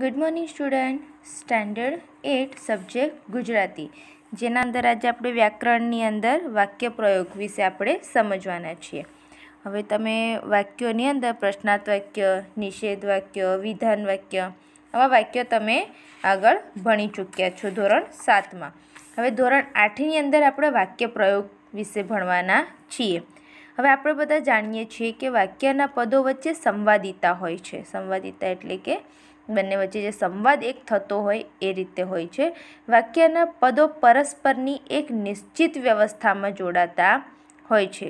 good morning student standard eight subject Gujarati જેના અંદર આજે આપણે વ્યાકરણની અંદર વાક્ય પ્રયોગ વિશે આપણે સમજવાના છીએ હવે તમે વાક્યોની અંદર પ્રશ્નાર્થ વાક્ય નિષેધ વાક્ય વિધાન વાક્ય આવા વાક્યો તમે આગળ ભણી ચૂક્યા છો ધોરણ સાતમાં હવે ધોરણ આઠની અંદર આપણે વાક્ય પ્રયોગ વિશે ભણવાના છીએ હવે આપણે બધા જાણીએ છીએ કે વાક્યના પદો વચ્ચે સંવાદિતા હોય છે સંવાદિતા એટલે કે બંને વચ્ચે જે સંવાદ એક થતો હોય એ રીતે હોય છે વાક્યના પદો પરસ્પરની એક નિશ્ચિત વ્યવસ્થામાં જોડાતા હોય છે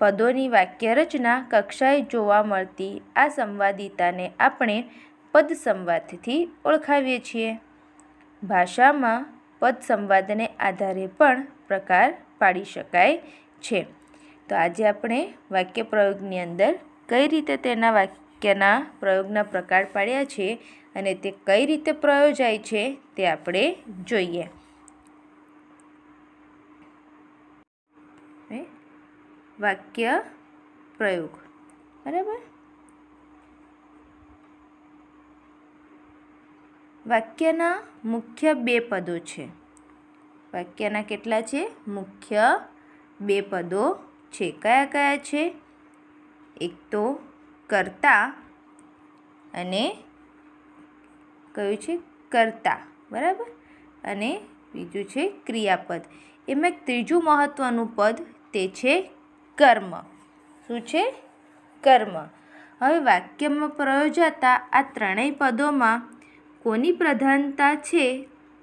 પદોની વાક્ય રચના કક્ષાએ જોવા મળતી આ સંવાદિતાને આપણે પદ સંવાદથી ઓળખાવીએ છીએ ભાષામાં પદ સંવાદને આધારે પણ પ્રકાર પાડી શકાય છે તો આજે આપણે વાક્ય પ્રયોગની અંદર કઈ રીતે તેના વાક્ય વાક્યના પ્રયોગના પ્રકાર પાડ્યા છે અને તે કઈ રીતે પ્રયોજાય છે તે આપણે જોઈએ વાક્ય પ્રયોગ બરાબર વાક્યના મુખ્ય બે પદો છે વાક્યના કેટલા છે મુખ્ય બે પદો છે કયા કયા છે એક તો કરતા અને કયું છે કરતા બરાબર અને બીજું છે ક્રિયાપદ એમાં એક ત્રીજું મહત્ત્વનું પદ તે છે કર્મ શું છે કર્મ હવે વાક્યમાં પ્રયોજાતા આ ત્રણેય પદોમાં કોની પ્રધાનતા છે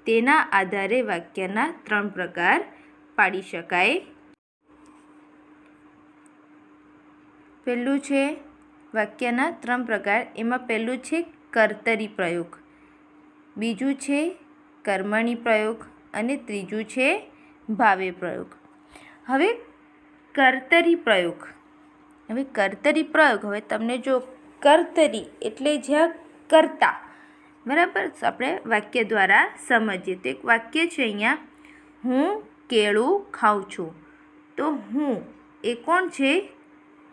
તેના આધારે વાક્યના ત્રણ પ્રકાર પાડી શકાય પહેલું છે વાક્યના ત્રણ પ્રકાર એમાં પહેલું છે કર્તરી પ્રયોગ બીજું છે કર્મણી પ્રયોગ અને ત્રીજું છે ભાવે પ્રયોગ હવે કર્તરી પ્રયોગ હવે કર્તરી પ્રયોગ હવે તમને જો કર્તરી એટલે જ્યાં કરતા બરાબર આપણે વાક્ય દ્વારા સમજીએ તો એક વાક્ય છે અહીંયા હું કેળું ખાઉં છું તો હું એ કોણ છે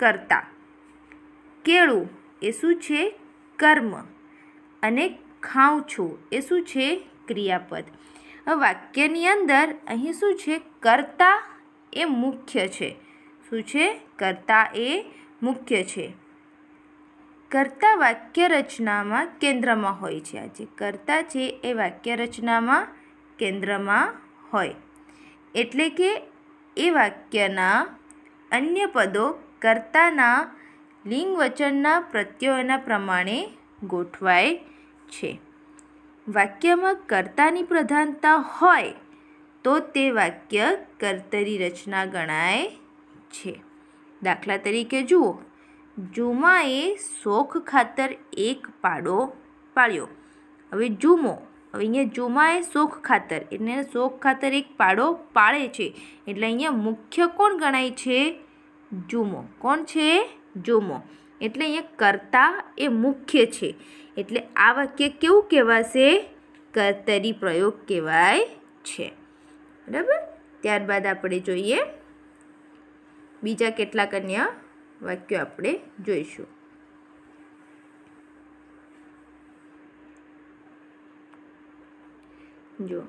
કરતા કેળું એ શું છે કર્મ અને ખાઉં છું એ શું છે ક્રિયાપદ વાક્યની અંદર અહીં શું છે કરતા એ મુખ્ય છે શું છે કરતા એ મુખ્ય છે કર્તા વાક્ય રચનામાં કેન્દ્રમાં હોય છે આજે જે છે એ વાક્ય રચનામાં કેન્દ્રમાં હોય એટલે કે એ વાક્યના અન્ય પદો કરતાના લિંગ વચનના પ્રત્યયોના પ્રમાણે ગોઠવાય છે વાક્યમાં કર્તાની પ્રધાનતા હોય તો તે વાક્ય કર્તરી રચના ગણાય છે દાખલા તરીકે જુઓ જુમાએ શોખ ખાતર એક પાડો પાડ્યો હવે જુમો હવે અહીંયા જુમાએ શોખ ખાતર એટલે શોખ ખાતર એક પાડો પાડે છે એટલે અહીંયા મુખ્ય કોણ ગણાય છે જુમો કોણ છે જોમો એટલે અહીંયા કરતા એ મુખ્ય છે એટલે આ વાક્ય કેવું કહેવાશે કર્તરી પ્રયોગ કહેવાય છે બરાબર ત્યારબાદ આપણે જોઈએ બીજા કેટલાક અન્ય વાક્યો આપણે જોઈશું જો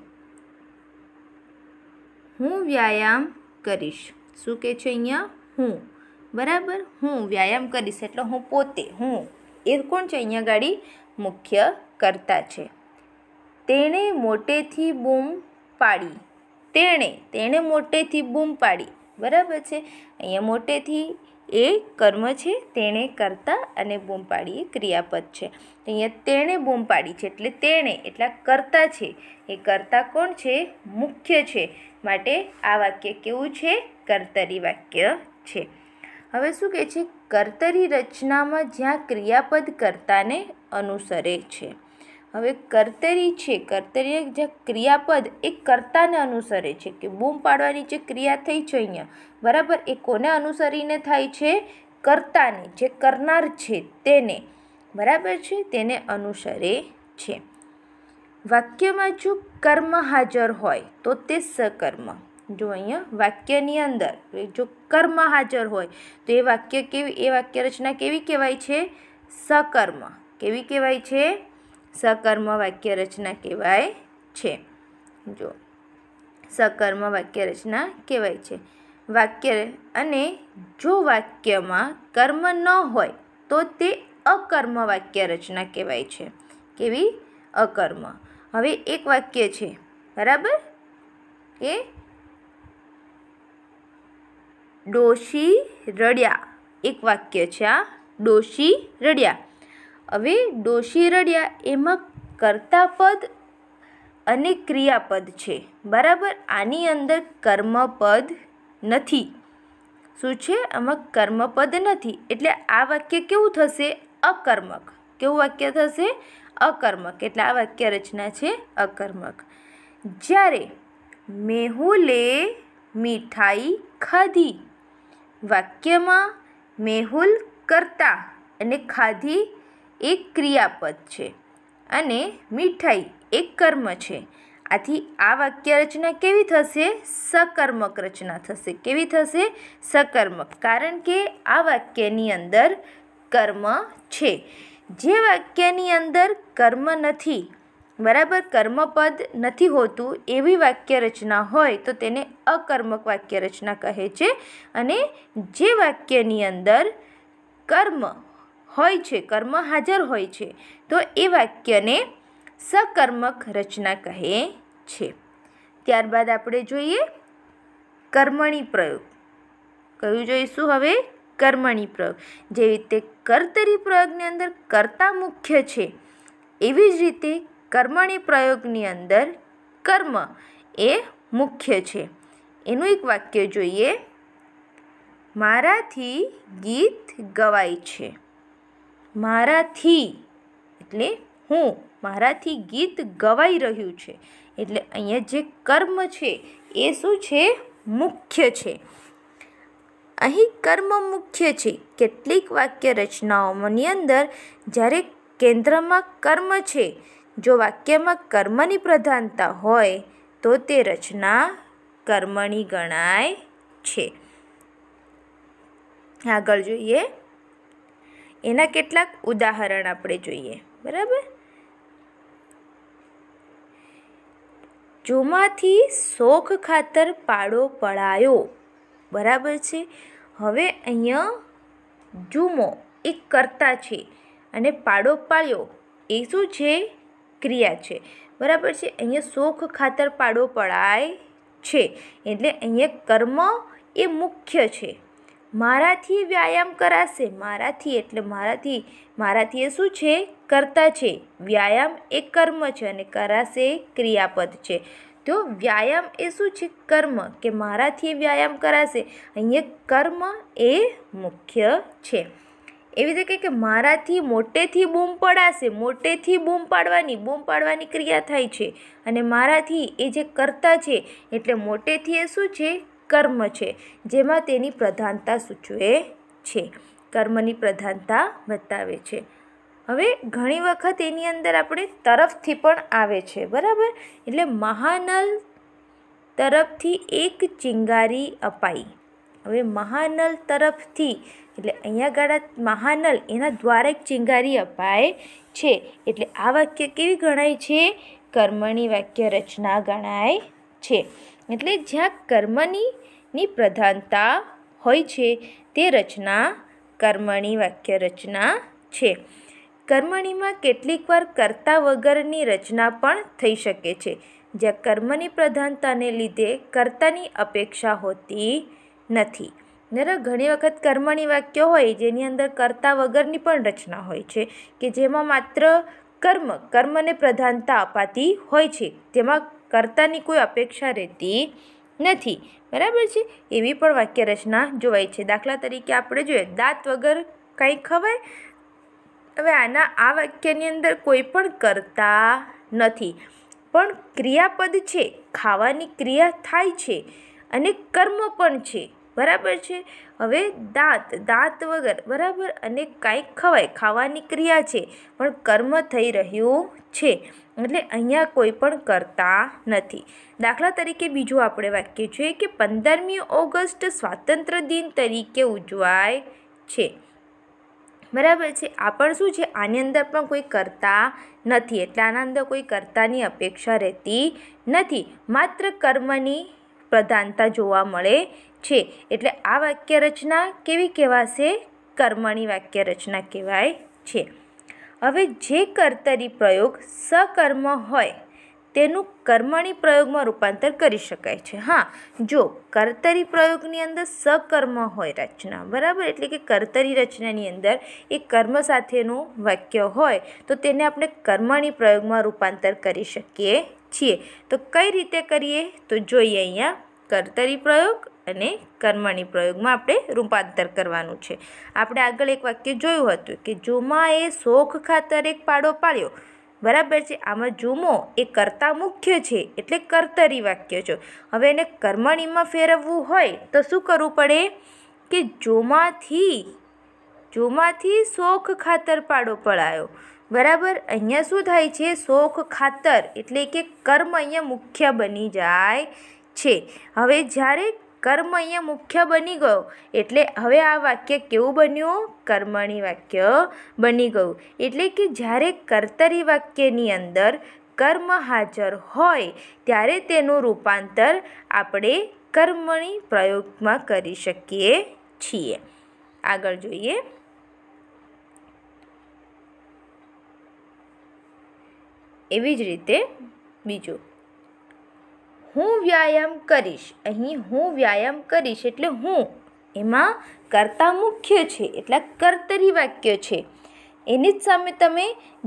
હું વ્યાયામ કરીશ શું કે છે અહીંયા હું બરાબર હું વ્યાયામ કરીશ એટલે હું પોતે હું એ કોણ છે અહીંયા ગાડી મુખ્ય કરતા છે તેણે મોટેથી બૂમ પાડી તેણે તેણે મોટેથી બૂમ પાડી બરાબર છે અહીંયા મોટેથી એ કર્મ છે તેણે કરતા અને બૂમ પાડી એ ક્રિયાપદ છે અહીંયા તેણે બૂમ પાડી છે એટલે તેણે એટલા કરતા છે એ કરતા કોણ છે મુખ્ય છે માટે આ વાક્ય કેવું છે કર્તરી વાક્ય છે હવે શું કહે છે કર્તરી રચનામાં જ્યાં ક્રિયાપદ કરતાને અનુસરે છે હવે કર્તરી છે કર્તરી જ્યાં ક્રિયાપદ એ કર્તાને અનુસરે છે કે બૂમ પાડવાની જે ક્રિયા થઈ છે અહીંયા બરાબર એ કોને અનુસરીને થાય છે કર્તાને જે કરનાર છે તેને બરાબર છે તેને અનુસરે છે વાક્યમાં જો કર્મ હાજર હોય તો તે સકર્મ જો અહીંયા વાક્યની અંદર જો કર્મ હાજર હોય તો એ વાક્ય કેવી એ વાક્ય રચના કેવી કહેવાય છે સકર્મ કેવી કહેવાય છે સકર્મ વાક્ય રચના કહેવાય છે જો સકર્મ વાક્ય રચના કહેવાય છે વાક્ય અને જો વાક્યમાં કર્મ ન હોય તો તે અકર્મ વાક્ય રચના કહેવાય છે કેવી અકર્મ હવે એક વાક્ય છે બરાબર એ ડોશી રડ્યા એક વાક્ય છે આ ડોશી રડ્યા હવે ડોશી રડ્યા એમાં કર્તાપદ અને ક્રિયાપદ છે બરાબર આની અંદર કર્મપદ નથી શું છે આમાં કર્મપદ નથી એટલે આ વાક્ય કેવું થશે અકર્મક કેવું વાક્ય થશે અકર્મક એટલે આ વાક્ય રચના છે અકર્મક જ્યારે મેહુલે મીઠાઈ ખાધી વાક્યમાં મેહુલ કરતા અને ખાધી એક ક્રિયાપદ છે અને મીઠાઈ એક કર્મ છે આથી આ વાક્ય રચના કેવી થશે સકર્મક રચના થશે કેવી થશે સકર્મક કારણ કે આ વાક્યની અંદર કર્મ છે જે વાક્યની અંદર કર્મ નથી બરાબર કર્મપદ નથી હોતું એવી વાક્ય રચના હોય તો તેને અકર્મક વાક્ય રચના કહે છે અને જે વાક્યની અંદર કર્મ હોય છે કર્મ હાજર હોય છે તો એ વાક્યને સકર્મક રચના કહે છે ત્યારબાદ આપણે જોઈએ કર્મણી પ્રયોગ કયું જોઈશું હવે કર્મણી પ્રયોગ જેવી રીતે કર્તરી પ્રયોગની અંદર કર્તા મુખ્ય છે એવી જ રીતે કર્મણી પ્રયોગની અંદર કર્મ એ મુખ્ય છે એનું એક વાક્ય જોઈએ મારાથી ગીત ગવાય છે મારાથી એટલે હું મારાથી ગીત ગવાઈ રહ્યું છે એટલે અહીંયા જે કર્મ છે એ શું છે મુખ્ય છે અહીં કર્મ મુખ્ય છે કેટલીક વાક્ય રચનાઓની અંદર જ્યારે કેન્દ્રમાં કર્મ છે જો વાક્યમાં કર્મની પ્રધાનતા હોય તો તે રચના કર્મણી ગણાય છે આગળ જોઈએ એના કેટલાક ઉદાહરણ આપણે જોઈએ બરાબર જુમાથી શોખ ખાતર પાડો પડાયો બરાબર છે હવે અહીંયા જુમો એક કરતા છે અને પાડો પાડ્યો એ શું છે ક્રિયા છે બરાબર છે અહીંયા શોખ ખાતર પાડો પડાય છે એટલે અહીંયા કર્મ એ મુખ્ય છે મારાથી વ્યાયામ કરાશે મારાથી એટલે મારાથી મારાથી એ શું છે કરતા છે વ્યાયામ એ કર્મ છે અને કરાશે ક્રિયાપદ છે તો વ્યાયામ એ શું છે કર્મ કે મારાથી વ્યાયામ કરાશે અહીંયા કર્મ એ મુખ્ય છે એવી રીતે કે મારાથી મોટેથી બૂમ પડાશે મોટેથી બૂમ પાડવાની બૂમ પાડવાની ક્રિયા થાય છે અને મારાથી એ જે કરતા છે એટલે મોટેથી એ શું છે કર્મ છે જેમાં તેની પ્રધાનતા સૂચવે છે કર્મની પ્રધાનતા બતાવે છે હવે ઘણી વખત એની અંદર આપણે તરફથી પણ આવે છે બરાબર એટલે મહાનલ તરફથી એક ચિંગારી અપાઈ હવે મહાનલ તરફથી એટલે અહીંયા ગાળા મહાનલ એના દ્વારા ચિંગારી અપાય છે એટલે આ વાક્ય કેવી ગણાય છે કર્મણી વાક્ય રચના ગણાય છે એટલે જ્યાં કર્મની ની પ્રધાનતા હોય છે તે રચના કર્મણી વાક્ય રચના છે કર્મણીમાં કેટલીકવાર કરતા વગરની રચના પણ થઈ શકે છે જ્યાં કર્મની પ્રધાનતાને લીધે કર્તાની અપેક્ષા હોતી નથી નરક ઘણી વખત કર્મણી વાક્ય હોય જેની અંદર કરતા વગરની પણ રચના હોય છે કે જેમાં માત્ર કર્મ કર્મને પ્રધાનતા અપાતી હોય છે જેમાં કર્તાની કોઈ અપેક્ષા રહેતી નથી બરાબર છે એવી પણ વાક્ય રચના જોવાય છે દાખલા તરીકે આપણે જોઈએ દાંત વગર કંઈ ખવાય હવે આના આ વાક્યની અંદર કોઈ પણ કરતા નથી પણ ક્રિયાપદ છે ખાવાની ક્રિયા થાય છે અને કર્મ પણ છે બરાબર છે હવે દાંત દાંત વગર બરાબર અને કાંઈક ખવાય ખાવાની ક્રિયા છે પણ કર્મ થઈ રહ્યું છે એટલે અહીંયા કોઈ પણ કરતા નથી દાખલા તરીકે બીજું આપણે વાક્ય જોઈએ કે પંદરમી ઓગસ્ટ સ્વાતંત્ર્ય દિન તરીકે ઉજવાય છે બરાબર છે આ પણ શું છે આની અંદર પણ કોઈ કરતા નથી એટલે આના અંદર કોઈ કરતાની અપેક્ષા રહેતી નથી માત્ર કર્મની પ્રધાનતા જોવા મળે છે એટલે આ વાક્ય રચના કેવી કહેવાશે કર્મણી વાક્ય રચના કહેવાય છે હવે જે કર્તરી પ્રયોગ સકર્મ હોય તેનું કર્મણી પ્રયોગમાં રૂપાંતર કરી શકાય છે હા જો કર્તરી પ્રયોગની અંદર સકર્મ હોય રચના બરાબર એટલે કે કર્તરી રચનાની અંદર એ કર્મ સાથેનું વાક્ય હોય તો તેને આપણે કર્મણી પ્રયોગમાં રૂપાંતર કરી શકીએ છીએ તો કઈ રીતે કરીએ તો જોઈએ અહીંયા કર્તરી પ્રયોગ અને કર્મણી પ્રયોગમાં આપણે રૂપાંતર કરવાનું છે આપણે આગળ એક વાક્ય જોયું હતું કે જુમાએ શોખ ખાતર એક પાડો પાડ્યો બરાબર છે આમાં જુમો એ કરતા મુખ્ય છે એટલે કર્તરી વાક્ય છે હવે એને કર્મણીમાં ફેરવવું હોય તો શું કરવું પડે કે જોમાંથી જોમાંથી શોખ ખાતર પાડો પડાયો બરાબર અહીંયા શું થાય છે શોખ ખાતર એટલે કે કર્મ અહીંયા મુખ્ય બની જાય છે હવે જ્યારે કર્મ અહીંયા મુખ્ય બની ગયો એટલે હવે આ વાક્ય કેવું બન્યું કર્મણી વાક્ય બની ગયું એટલે કે જ્યારે કર્તરી વાક્યની અંદર કર્મ હાજર હોય ત્યારે તેનું રૂપાંતર આપણે કર્મણી પ્રયોગમાં કરી શકીએ છીએ આગળ જોઈએ એવી જ રીતે બીજું હું વ્યાયામ કરીશ અહીં હું વ્યાયામ કરીશ એટલે હું એમાં કરતા મુખ્ય છે એટલે કર્તરી વાક્ય છે એની જ સામે તમે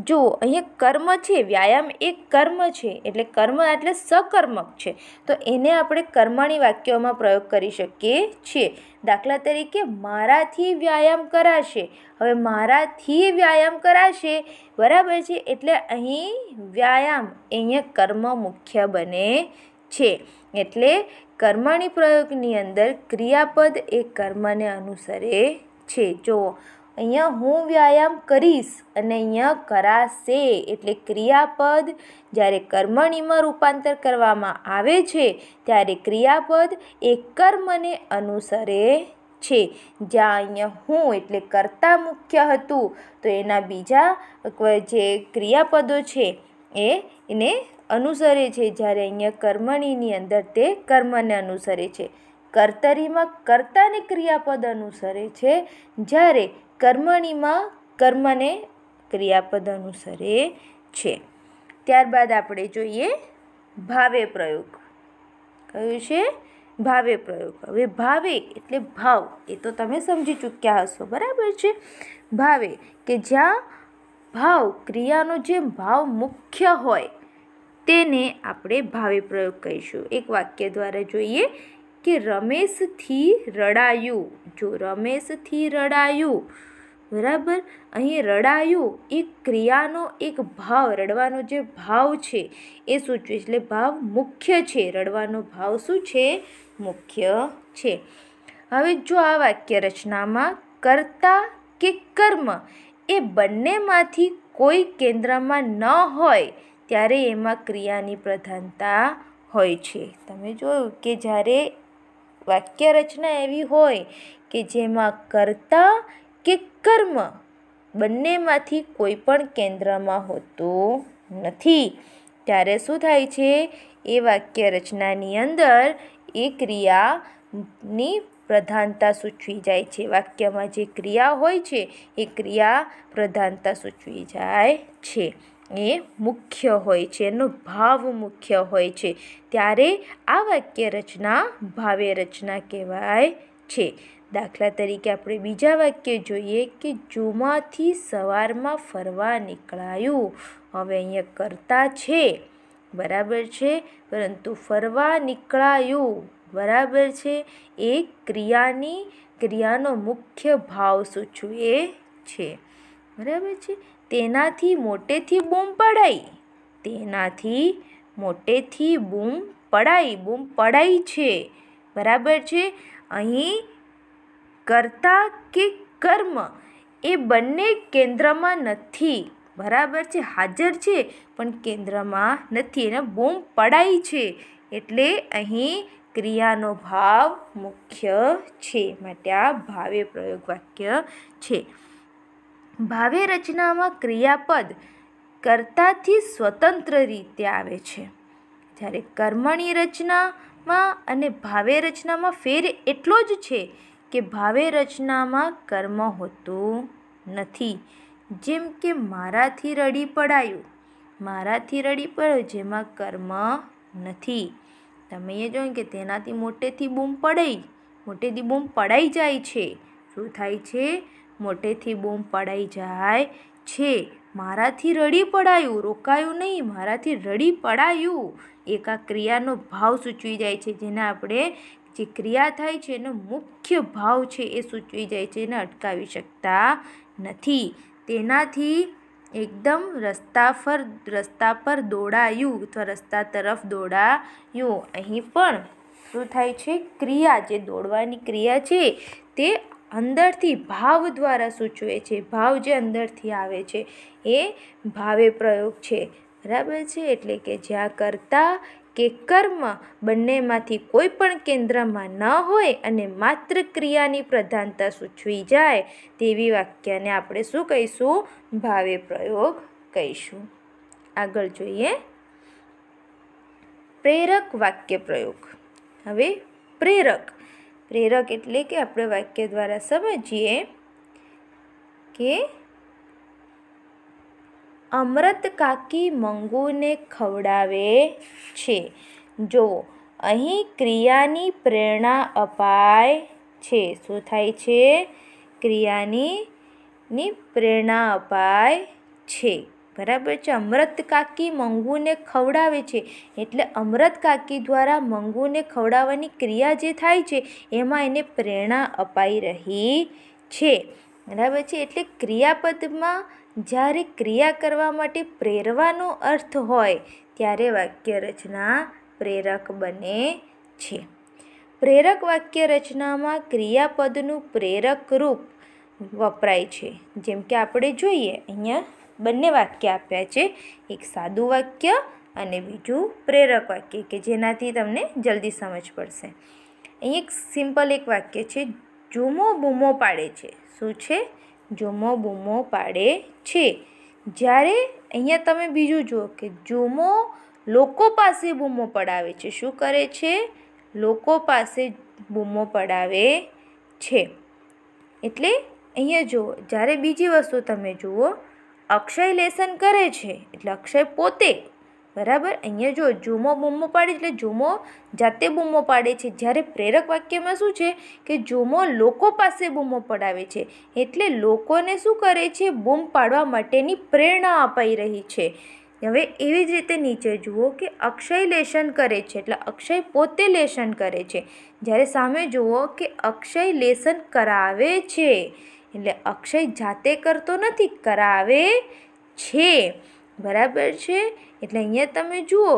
જુઓ અહીંયા કર્મ છે વ્યાયામ એ કર્મ છે એટલે કર્મ એટલે સકર્મક છે તો એને આપણે કર્મણી વાક્યોમાં પ્રયોગ કરી શકીએ છીએ દાખલા તરીકે મારાથી વ્યાયામ કરાશે હવે મારાથી વ્યાયામ કરાશે બરાબર છે એટલે અહીં વ્યાયામ અહીંયા કર્મ મુખ્ય બને છે એટલે કર્મણી પ્રયોગની અંદર ક્રિયાપદ એ કર્મને અનુસરે છે જુઓ અહીંયા હું વ્યાયામ કરીશ અને અહીંયા કરાશે એટલે ક્રિયાપદ જ્યારે કર્મણીમાં રૂપાંતર કરવામાં આવે છે ત્યારે ક્રિયાપદ એ કર્મને અનુસરે છે જ્યાં અહીંયા હું એટલે કરતા મુખ્ય હતું તો એના બીજા જે ક્રિયાપદો છે એ એને અનુસરે છે જ્યારે અહીંયા કર્મણીની અંદર તે કર્મને અનુસરે છે કર્તરીમાં કર્તાને ક્રિયાપદ અનુસરે છે જ્યારે કર્મણીમાં કર્મને ક્રિયાપદ અનુસરે છે ત્યારબાદ આપણે જોઈએ ભાવે પ્રયોગ કયું છે ભાવે પ્રયોગ હવે ભાવે એટલે ભાવ એ તો તમે સમજી ચૂક્યા હશો બરાબર છે ભાવે કે જ્યાં ભાવ ક્રિયાનો જે ભાવ મુખ્ય હોય તેને આપણે ભાવે પ્રયોગ કહીશું એક વાક્ય દ્વારા જોઈએ કે રમેશથી રડાયું જો રમેશથી રડાયું બરાબર અહીં રડાયું એ ક્રિયાનો એક ભાવ રડવાનો જે ભાવ છે એ સૂચવે એટલે ભાવ મુખ્ય છે રડવાનો ભાવ શું છે મુખ્ય છે હવે જો આ વાક્ય રચનામાં કર્તા કે કર્મ એ બંનેમાંથી કોઈ કેન્દ્રમાં ન હોય ત્યારે એમાં ક્રિયાની પ્રધાનતા હોય છે તમે જોયું કે જ્યારે વાક્ય રચના એવી હોય કે જેમાં કર્તા કે કર્મ બંનેમાંથી કોઈ પણ કેન્દ્રમાં હોતું નથી ત્યારે શું થાય છે એ વાક્ય રચનાની અંદર એ ક્રિયાની પ્રધાનતા સૂચવી જાય છે વાક્યમાં જે ક્રિયા હોય છે એ ક્રિયા પ્રધાનતા સૂચવી જાય છે એ મુખ્ય હોય છે એનો ભાવ મુખ્ય હોય છે ત્યારે આ વાક્ય રચના ભાવે રચના કહેવાય છે દાખલા તરીકે આપણે બીજા વાક્ય જોઈએ કે જૂમાંથી સવારમાં ફરવા નીકળાયું હવે અહીંયા કરતા છે બરાબર છે પરંતુ ફરવા નીકળાયું બરાબર છે એ ક્રિયાની ક્રિયાનો મુખ્ય ભાવ સૂચવે છે બરાબર છે તેનાથી મોટેથી બૂમ પડાઈ તેનાથી મોટેથી બૂમ પડાઈ બૂમ પડાઈ છે બરાબર છે અહીં કર્તા કે કર્મ એ બંને કેન્દ્રમાં નથી બરાબર છે હાજર છે પણ કેન્દ્રમાં નથી એને બૂમ પડાઈ છે એટલે અહીં ક્રિયાનો ભાવ મુખ્ય છે માટે આ ભાવે પ્રયોગ વાક્ય છે ભાવે રચનામાં ક્રિયાપદ કર્તાથી સ્વતંત્ર રીતે આવે છે જ્યારે કર્મણી રચનામાં અને ભાવે રચનામાં ફેર એટલો જ છે કે ભાવે રચનામાં કર્મ હોતું નથી જેમ કે મારાથી રડી પડાયું મારાથી રડી પડ્યો જેમાં કર્મ નથી તમે એ જોયું કે તેનાથી મોટેથી બૂમ પડાઈ મોટેથી બૂમ પડાઈ જાય છે શું થાય છે મોટેથી બોમ્બ પડાઈ જાય છે મારાથી રડી પડાયું રોકાયું નહીં મારાથી રડી પડાયું એક આ ક્રિયાનો ભાવ સૂચવી જાય છે જેને આપણે જે ક્રિયા થાય છે એનો મુખ્ય ભાવ છે એ સૂચવી જાય છે એને અટકાવી શકતા નથી તેનાથી એકદમ રસ્તા પર રસ્તા પર દોડાયું અથવા રસ્તા તરફ દોડાયું અહીં પણ શું થાય છે ક્રિયા જે દોડવાની ક્રિયા છે તે અંદરથી ભાવ દ્વારા સૂચવે છે ભાવ જે અંદરથી આવે છે એ ભાવે પ્રયોગ છે બરાબર છે એટલે કે જ્યાં કરતા કે કર્મ બંનેમાંથી કોઈ પણ કેન્દ્રમાં ન હોય અને માત્ર ક્રિયાની પ્રધાનતા સૂચવી જાય તેવી વાક્યને આપણે શું કહીશું ભાવે પ્રયોગ કહીશું આગળ જોઈએ પ્રેરક વાક્ય પ્રયોગ હવે પ્રેરક પ્રેરક એટલે કે આપણે વાક્ય દ્વારા સમજીએ કે અમૃત કાકી મંગુને ખવડાવે છે જો અહીં ક્રિયાની પ્રેરણા અપાય છે શું થાય છે ક્રિયાની ની પ્રેરણા અપાય છે બરાબર છે અમૃત કાકી મંગુને ખવડાવે છે એટલે અમૃત કાકી દ્વારા મંગુને ખવડાવવાની ક્રિયા જે થાય છે એમાં એને પ્રેરણા અપાઈ રહી છે બરાબર છે એટલે ક્રિયાપદમાં જ્યારે ક્રિયા કરવા માટે પ્રેરવાનો અર્થ હોય ત્યારે વાક્ય રચના પ્રેરક બને છે પ્રેરક વાક્ય રચનામાં ક્રિયાપદનું પ્રેરક રૂપ વપરાય છે જેમ કે આપણે જોઈએ અહીંયા બંને વાક્ય આપ્યા છે એક સાદું વાક્ય અને બીજું પ્રેરક વાક્ય કે જેનાથી તમને જલ્દી સમજ પડશે અહીં એક સિમ્પલ એક વાક્ય છે જુમો બૂમો પાડે છે શું છે જુમો બૂમો પાડે છે જ્યારે અહીંયા તમે બીજું જુઓ કે જુમો લોકો પાસે બૂમો પડાવે છે શું કરે છે લોકો પાસે બૂમો પડાવે છે એટલે અહીંયા જુઓ જ્યારે બીજી વસ્તુ તમે જુઓ અક્ષય લેસન કરે છે એટલે અક્ષય પોતે બરાબર અહીંયા જો જુમો બૂમો પાડે એટલે જુમો જાતે બૂમો પાડે છે જ્યારે પ્રેરક વાક્યમાં શું છે કે જુમો લોકો પાસે બૂમો પડાવે છે એટલે લોકોને શું કરે છે બૂમ પાડવા માટેની પ્રેરણા અપાઈ રહી છે હવે એવી જ રીતે નીચે જુઓ કે અક્ષય લેશન કરે છે એટલે અક્ષય પોતે લેશન કરે છે જ્યારે સામે જુઓ કે અક્ષય લેશન કરાવે છે એટલે અક્ષય જાતે કરતો નથી કરાવે છે બરાબર છે એટલે અહીંયા તમે જુઓ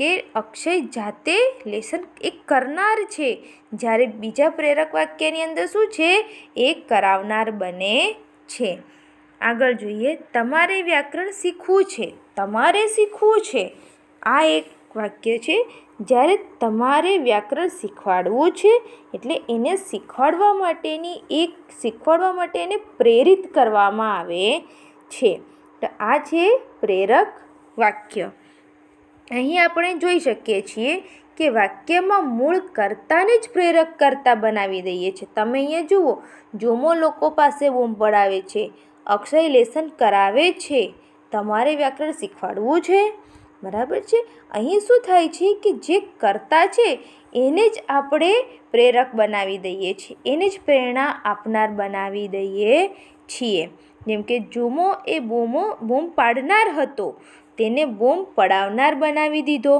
કે અક્ષય જાતે લેસન એક કરનાર છે જ્યારે બીજા પ્રેરક વાક્યની અંદર શું છે એ કરાવનાર બને છે આગળ જોઈએ તમારે વ્યાકરણ શીખવું છે તમારે શીખવું છે આ એક વાક્ય છે જ્યારે તમારે વ્યાકરણ શીખવાડવું છે એટલે એને શીખવાડવા માટેની એક શીખવાડવા માટે એને પ્રેરિત કરવામાં આવે છે તો આ છે પ્રેરક વાક્ય અહીં આપણે જોઈ શકીએ છીએ કે વાક્યમાં મૂળ કરતાને જ પ્રેરક કરતા બનાવી દઈએ છીએ તમે અહીંયા જુઓ જોમો લોકો પાસે બૂમ પડાવે છે અક્ષય લેસન કરાવે છે તમારે વ્યાકરણ શીખવાડવું છે બરાબર છે અહીં શું થાય છે કે જે કરતા છે એને જ આપણે પ્રેરક બનાવી દઈએ છીએ એને જ પ્રેરણા આપનાર બનાવી દઈએ છીએ જેમકે જુમો એ બોમો બોમ પાડનાર હતો તેને બોમ પડાવનાર બનાવી દીધો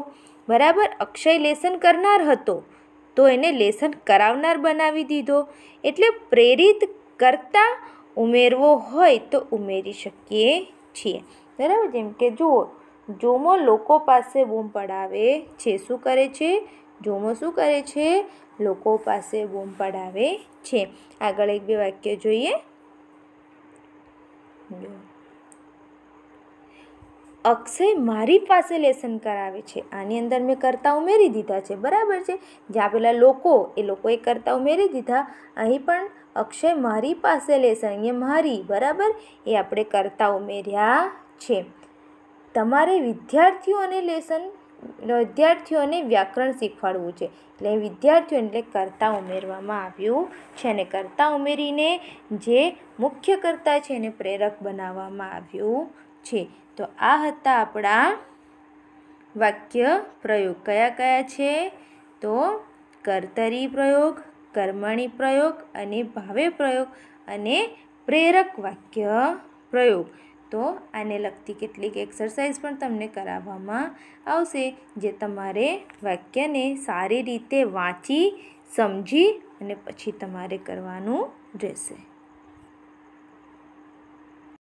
બરાબર અક્ષય લેસન કરનાર હતો તો એને લેસન કરાવનાર બનાવી દીધો એટલે પ્રેરિત કરતા ઉમેરવો હોય તો ઉમેરી શકીએ છીએ બરાબર જેમ કે જુઓ જોમો લોકો પાસે બૂમ પડાવે છે શું કરે છે જોમો શું કરે છે લોકો પાસે બૂમ પડાવે છે આગળ એક બે વાક્ય જોઈએ અક્ષય મારી પાસે લેસન કરાવે છે આની અંદર મેં કરતા ઉમેરી દીધા છે બરાબર છે જ્યાં પેલા લોકો એ લોકોએ કરતા ઉમેરી દીધા અહીં પણ અક્ષય મારી પાસે લેસન એ મારી બરાબર એ આપણે કરતા ઉમેર્યા છે તમારે વિદ્યાર્થીઓને લેસન વિદ્યાર્થીઓને વ્યાકરણ શીખવાડવું છે એટલે વિદ્યાર્થીઓ એટલે કરતાં ઉમેરવામાં આવ્યું છે અને કરતાં ઉમેરીને જે મુખ્ય કરતા છે એને પ્રેરક બનાવવામાં આવ્યું છે તો આ હતા આપણા વાક્ય પ્રયોગ કયા કયા છે તો કરતરી પ્રયોગ કર્મણી પ્રયોગ અને ભાવે પ્રયોગ અને પ્રેરક વાક્ય પ્રયોગ તો આને લગતી કેટલીક એક્સરસાઇઝ પણ તમને કરાવવામાં આવશે જે તમારે વાક્યને સારી રીતે વાંચી સમજી અને પછી તમારે કરવાનું રહેશે